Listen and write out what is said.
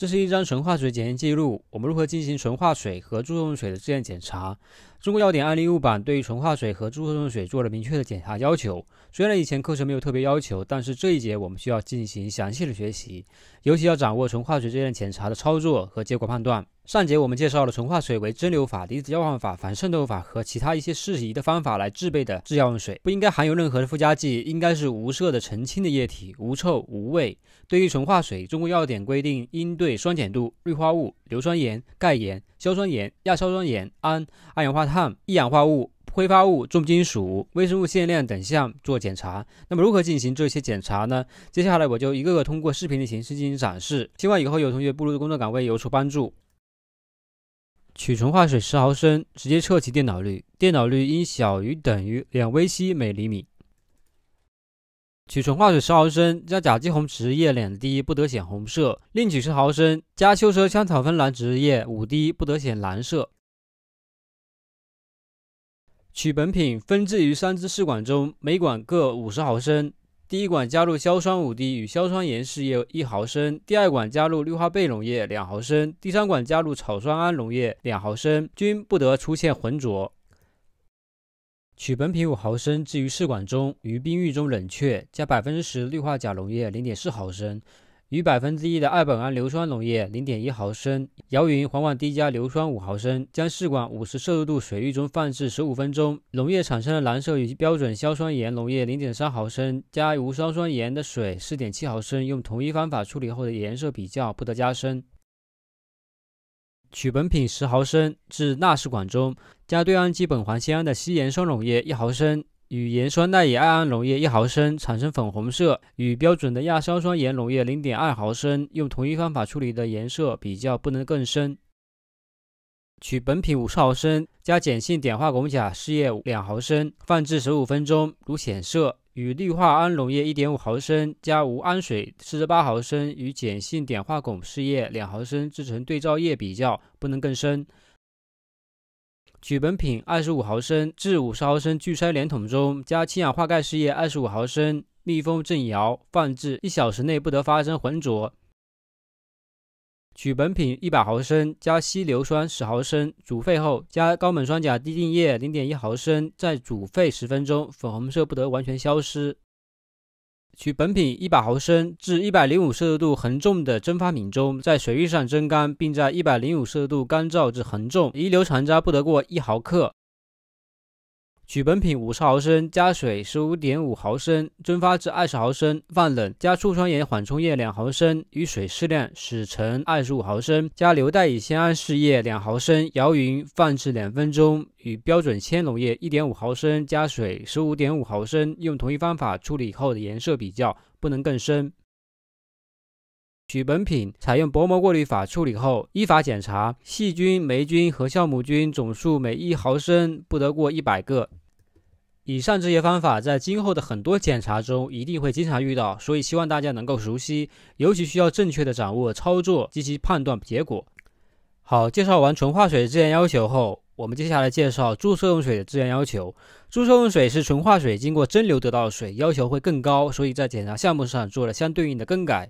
这是一张纯化水检验记录。我们如何进行纯化水和注重水的质量检查？中国药典案例物版对于纯化水和注重水做了明确的检查要求。虽然以前课程没有特别要求，但是这一节我们需要进行详细的学习，尤其要掌握纯化水质量检查的操作和结果判断。上节我们介绍了纯化水为蒸馏法、离子交换法、反渗透法和其他一些适宜的方法来制备的制药用水，不应该含有任何的附加剂，应该是无色的澄清的液体，无臭无味。对于纯化水，中国药典规定应对酸碱度、氯化物、硫酸盐、钙盐、硝酸盐、亚硝酸盐、氨、二氧化碳、一氧化物、挥发物、重金属、微生物限量等项做检查。那么如何进行这些检查呢？接下来我就一个个通过视频的形式进行展示，希望以后有同学步入工作岗位有所帮助。取纯化水十毫升，直接测其电脑率，电脑率应小于等于两微西每厘米。取纯化水十毫升，加甲基红植液两滴，不得显红色；另取十毫升，加修车香草酚蓝植示液五滴，不得显蓝色。取本品分置于三支试管中，每管各五十毫升。第一管加入硝酸五滴与硝酸盐试液一毫升，第二管加入氯化钡溶液两毫升，第三管加入草酸铵溶液两毫升，均不得出现浑浊。取本品五毫升置于试管中，于冰浴中冷却，加百分之十氯化钾溶液零点四毫升。与百分之一的二苯胺硫酸溶液零点一毫升摇匀，缓缓滴加硫酸五毫升，将试管五十摄氏度水域中放置十五分钟。溶液产生的蓝色与标准硝酸盐溶液零点三毫升加无硝酸盐的水四点七毫升，用同一方法处理后的颜色比较不得加深。取本品十毫升至纳氏管中，加对氨基苯环酰胺的稀盐酸溶液一毫升。与盐酸萘乙胺溶液一毫升产生粉红色，与标准的亚硝酸盐溶液零点二毫升用同一方法处理的颜色比较不能更深。取本品五十毫升加碱性碘化汞钾试液两毫升，放置十五分钟，如显色，与氯化铵溶液一点五毫升加无氨水四十八毫升与碱性碘化汞试液两毫升制成对照液比较不能更深。取本品二十五毫升至五十毫升聚筛连桶中，加氢氧化钙试液二十五毫升，密封振摇，放置一小时内不得发生浑浊。取本品一百毫升，加稀硫酸十毫升，煮沸后加高锰酸钾滴定液零点一毫升，再煮沸十分钟，粉红色不得完全消失。取本品100毫升，至1 0 5度恒重的蒸发皿中，在水浴上蒸干，并在1 0 5度干燥至恒重，遗留残渣不得过1毫克。取本品五十毫升，加水十五点五毫升，蒸发至二十毫升，放冷，加醋酸盐缓冲液两毫升与水适量，使成二十五毫升，加硫代乙酰胺试液两毫升，摇匀，放置两分钟，与标准铅溶液一点五毫升，加水十五点五毫升，用同一方法处理后的颜色比较，不能更深。取本品采用薄膜过滤法处理后，依法检查细菌、霉菌和酵母菌总数，每一毫升不得过一百个。以上这些方法在今后的很多检查中一定会经常遇到，所以希望大家能够熟悉，尤其需要正确的掌握操作及其判断结果。好，介绍完纯化水质量要求后，我们接下来介绍注射用水的质量要求。注射用水是纯化水经过蒸馏得到的水，要求会更高，所以在检查项目上做了相对应的更改。